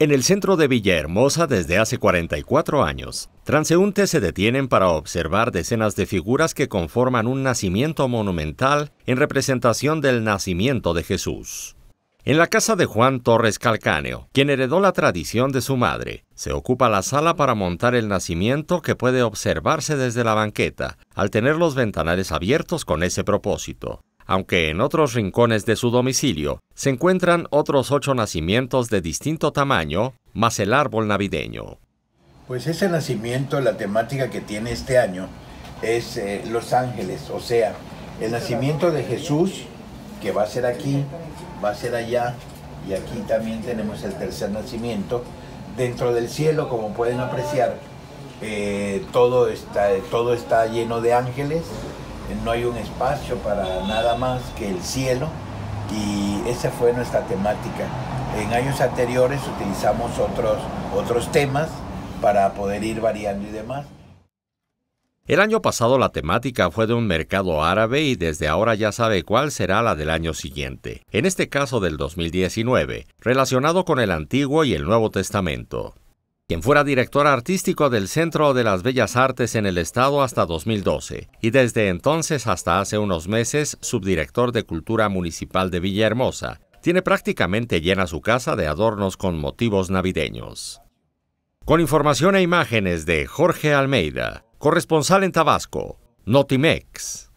En el centro de Villahermosa desde hace 44 años, transeúntes se detienen para observar decenas de figuras que conforman un nacimiento monumental en representación del nacimiento de Jesús. En la casa de Juan Torres Calcáneo, quien heredó la tradición de su madre, se ocupa la sala para montar el nacimiento que puede observarse desde la banqueta, al tener los ventanales abiertos con ese propósito aunque en otros rincones de su domicilio se encuentran otros ocho nacimientos de distinto tamaño, más el árbol navideño. Pues ese nacimiento, la temática que tiene este año es eh, Los Ángeles, o sea, el nacimiento de Jesús, que va a ser aquí, va a ser allá, y aquí también tenemos el tercer nacimiento. Dentro del cielo, como pueden apreciar, eh, todo, está, todo está lleno de ángeles, eh, no hay un espacio para nada más que el cielo y esa fue nuestra temática. En años anteriores utilizamos otros, otros temas para poder ir variando y demás. El año pasado la temática fue de un mercado árabe y desde ahora ya sabe cuál será la del año siguiente, en este caso del 2019, relacionado con el Antiguo y el Nuevo Testamento quien fuera director artístico del Centro de las Bellas Artes en el Estado hasta 2012 y desde entonces hasta hace unos meses subdirector de Cultura Municipal de Villahermosa. Tiene prácticamente llena su casa de adornos con motivos navideños. Con información e imágenes de Jorge Almeida, corresponsal en Tabasco, Notimex.